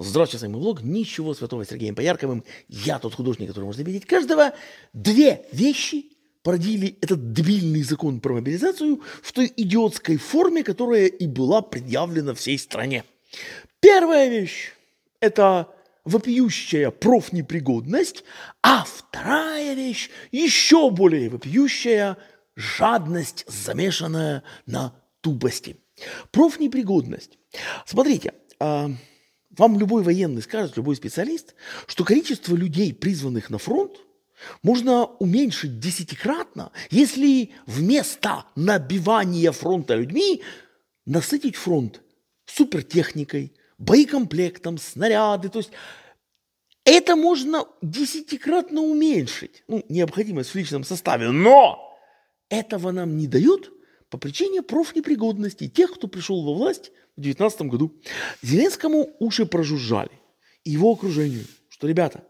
Здравствуйте, с вами блог «Ничего святого» с Сергеем Поярковым. Я тот художник, который можно видеть каждого. Две вещи породили этот дебильный закон про мобилизацию в той идиотской форме, которая и была предъявлена всей стране. Первая вещь – это вопиющая профнепригодность, а вторая вещь – еще более вопиющая жадность, замешанная на тупости. Профнепригодность. Смотрите, а, вам любой военный скажет, любой специалист, что количество людей, призванных на фронт, можно уменьшить десятикратно, если вместо набивания фронта людьми насытить фронт супертехникой, боекомплектом, снаряды. То есть это можно десятикратно уменьшить. Ну, необходимость в личном составе. Но этого нам не дают – по причине профнепригодности тех, кто пришел во власть в 2019 году. Зеленскому уши прожужжали, и его окружению, что, ребята,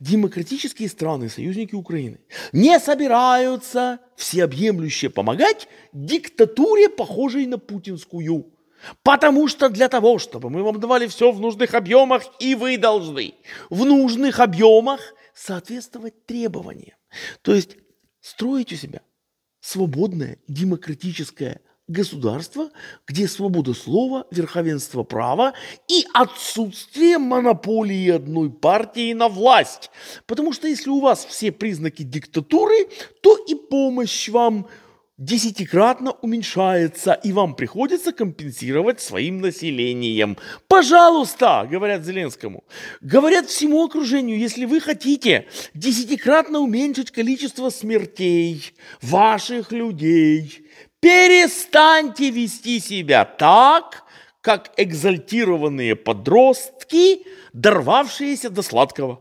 демократические страны, союзники Украины, не собираются всеобъемлюще помогать диктатуре, похожей на путинскую. Потому что для того, чтобы мы вам давали все в нужных объемах, и вы должны в нужных объемах соответствовать требованиям. То есть строить у себя свободное демократическое государство, где свобода слова, верховенство права и отсутствие монополии одной партии на власть. Потому что если у вас все признаки диктатуры, то и помощь вам – десятикратно уменьшается, и вам приходится компенсировать своим населением. Пожалуйста, говорят Зеленскому. Говорят всему окружению, если вы хотите десятикратно уменьшить количество смертей ваших людей, перестаньте вести себя так, как экзальтированные подростки, дорвавшиеся до сладкого.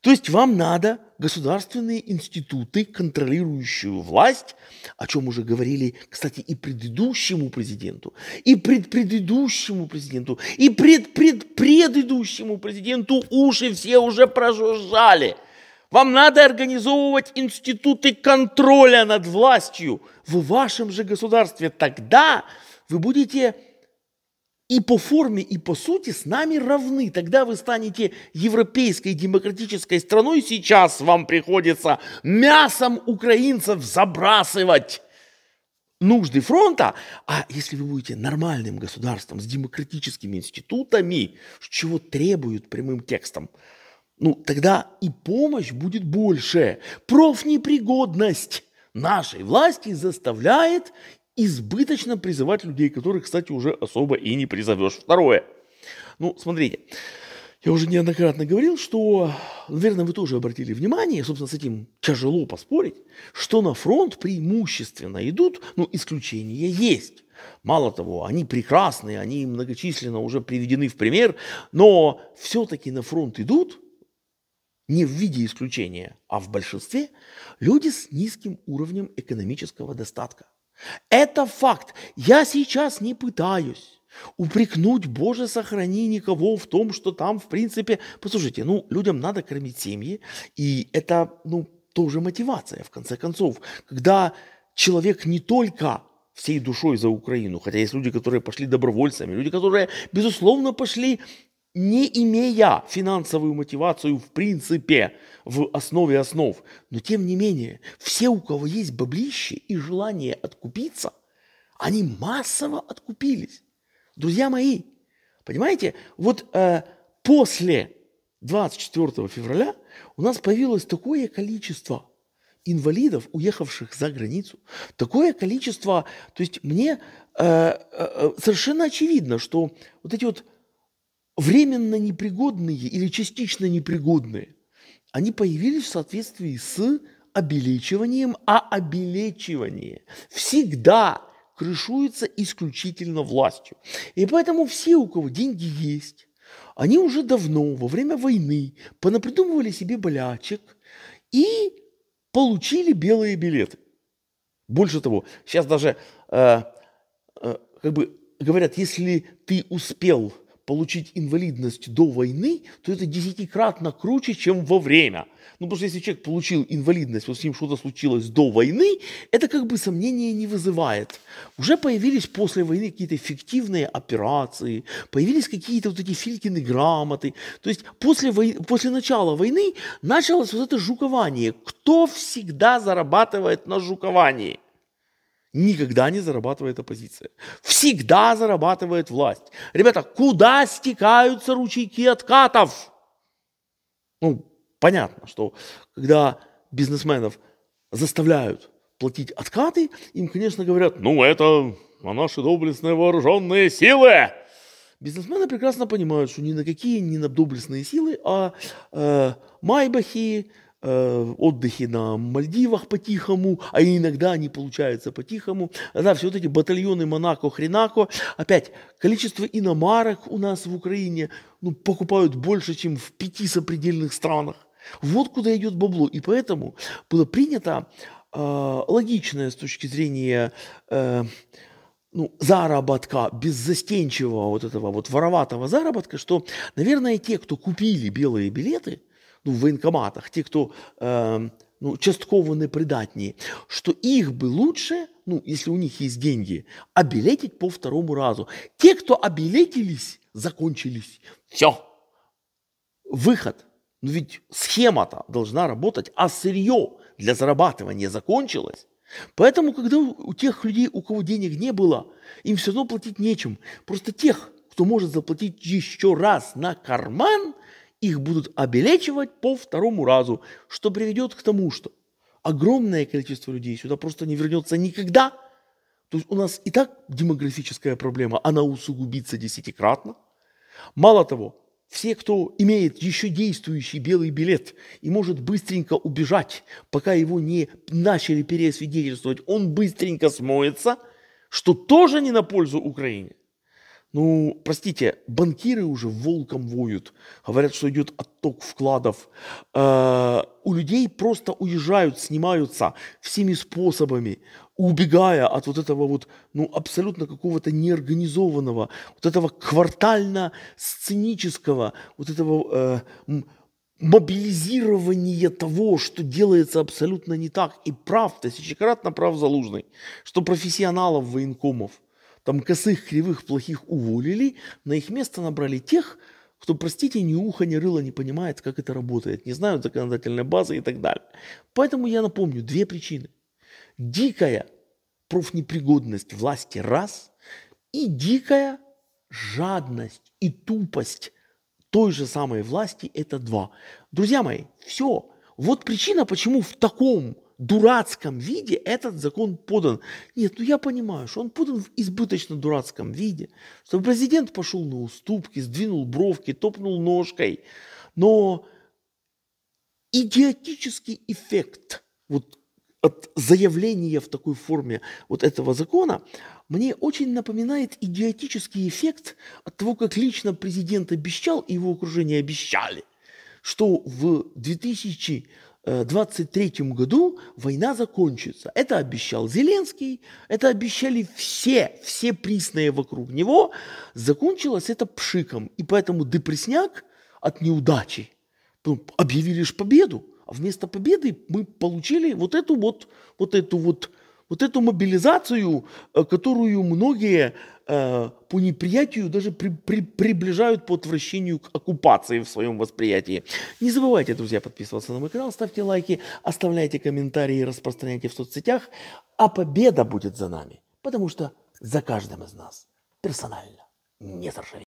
То есть вам надо государственные институты, контролирующую власть, о чем уже говорили, кстати, и предыдущему президенту, и предпредыдущему президенту, и предпредпредыдущему президенту уши все уже прожужжали. Вам надо организовывать институты контроля над властью в вашем же государстве. Тогда вы будете и по форме, и по сути с нами равны. Тогда вы станете европейской демократической страной. Сейчас вам приходится мясом украинцев забрасывать нужды фронта, а если вы будете нормальным государством с демократическими институтами, чего требуют прямым текстом, ну тогда и помощь будет больше. Профнепригодность нашей власти заставляет избыточно призывать людей, которых, кстати, уже особо и не призовешь. Второе. Ну, смотрите, я уже неоднократно говорил, что, наверное, вы тоже обратили внимание, собственно, с этим тяжело поспорить, что на фронт преимущественно идут, ну, исключения есть. Мало того, они прекрасны, они многочисленно уже приведены в пример, но все-таки на фронт идут не в виде исключения, а в большинстве люди с низким уровнем экономического достатка. Это факт. Я сейчас не пытаюсь упрекнуть, Боже, сохрани никого в том, что там, в принципе... Послушайте, ну, людям надо кормить семьи, и это, ну, тоже мотивация, в конце концов. Когда человек не только всей душой за Украину, хотя есть люди, которые пошли добровольцами, люди, которые, безусловно, пошли не имея финансовую мотивацию в принципе, в основе основ. Но тем не менее, все, у кого есть баблище и желание откупиться, они массово откупились. Друзья мои, понимаете, вот э, после 24 февраля у нас появилось такое количество инвалидов, уехавших за границу, такое количество, то есть мне э, э, э совершенно очевидно, что вот эти вот временно непригодные или частично непригодные, они появились в соответствии с обелечиванием, а обелечивание всегда крышуется исключительно властью. И поэтому все, у кого деньги есть, они уже давно, во время войны, понапридумывали себе болячек и получили белые билеты. Больше того, сейчас даже э, э, как бы говорят, если ты успел получить инвалидность до войны, то это десятикратно круче, чем во время. Ну, потому что если человек получил инвалидность, вот с ним что-то случилось до войны, это как бы сомнения не вызывает. Уже появились после войны какие-то эффективные операции, появились какие-то вот эти Филькины грамоты. То есть после, войны, после начала войны началось вот это жукование. Кто всегда зарабатывает на жуковании? никогда не зарабатывает оппозиция. Всегда зарабатывает власть. Ребята, куда стекаются ручейки откатов? Ну, понятно, что когда бизнесменов заставляют платить откаты, им, конечно, говорят, ну, это на наши доблестные вооруженные силы. Бизнесмены прекрасно понимают, что ни на какие, не на доблестные силы, а э, майбахи, Э, отдыхи на Мальдивах по-тихому, а иногда они получаются по-тихому. Да, все вот эти батальоны Монако-Хренако. Опять, количество иномарок у нас в Украине ну, покупают больше, чем в пяти сопредельных странах. Вот куда идет бабло. И поэтому было принято э, логичное с точки зрения э, ну, заработка, беззастенчивого вот этого вот вороватого заработка, что, наверное, те, кто купили белые билеты – ну, в военкоматах, те, кто э, ну, частково непридатні, что их бы лучше, ну, если у них есть деньги, обилетить по второму разу. Те, кто обилетились, закончились. Все. Выход. ну ведь схема-то должна работать, а сырье для зарабатывания закончилось. Поэтому, когда у тех людей, у кого денег не было, им все равно платить нечем. Просто тех, кто может заплатить еще раз на карман – их будут обелечивать по второму разу, что приведет к тому, что огромное количество людей сюда просто не вернется никогда. То есть у нас и так демографическая проблема, она усугубится десятикратно. Мало того, все, кто имеет еще действующий белый билет и может быстренько убежать, пока его не начали переосвидетельствовать, он быстренько смоется, что тоже не на пользу Украине. Ну, простите, банкиры уже волком воют, говорят, что идет отток вкладов. Э, у людей просто уезжают, снимаются всеми способами, убегая от вот этого вот, ну, абсолютно какого-то неорганизованного, вот этого квартально-сценического, вот этого э, мобилизирование того, что делается абсолютно не так. И прав, тысячекратно прав Залужный, что профессионалов военкомов – там косых, кривых, плохих уволили, на их место набрали тех, кто, простите, ни уха, ни рыла не понимает, как это работает, не знают законодательной базы и так далее. Поэтому я напомню две причины. Дикая профнепригодность власти – раз, и дикая жадность и тупость той же самой власти – это два. Друзья мои, все. Вот причина, почему в таком дурацком виде этот закон подан. Нет, ну я понимаю, что он подан в избыточно дурацком виде, что президент пошел на уступки, сдвинул бровки, топнул ножкой, но идиотический эффект вот от заявления в такой форме вот этого закона мне очень напоминает идиотический эффект от того, как лично президент обещал и его окружение обещали, что в 2000 23 э, году война закончится. Это обещал Зеленский, это обещали все, все присные вокруг него. Закончилось это пшиком. И поэтому депресняк от неудачи. Объявили же победу, а вместо победы мы получили вот эту вот, вот эту вот вот эту мобилизацию, э, которую многие э, по неприятию даже при, при, приближают по отвращению к оккупации в своем восприятии. Не забывайте, друзья, подписываться на мой канал, ставьте лайки, оставляйте комментарии, распространяйте в соцсетях, а победа будет за нами, потому что за каждым из нас персонально не заржавеет.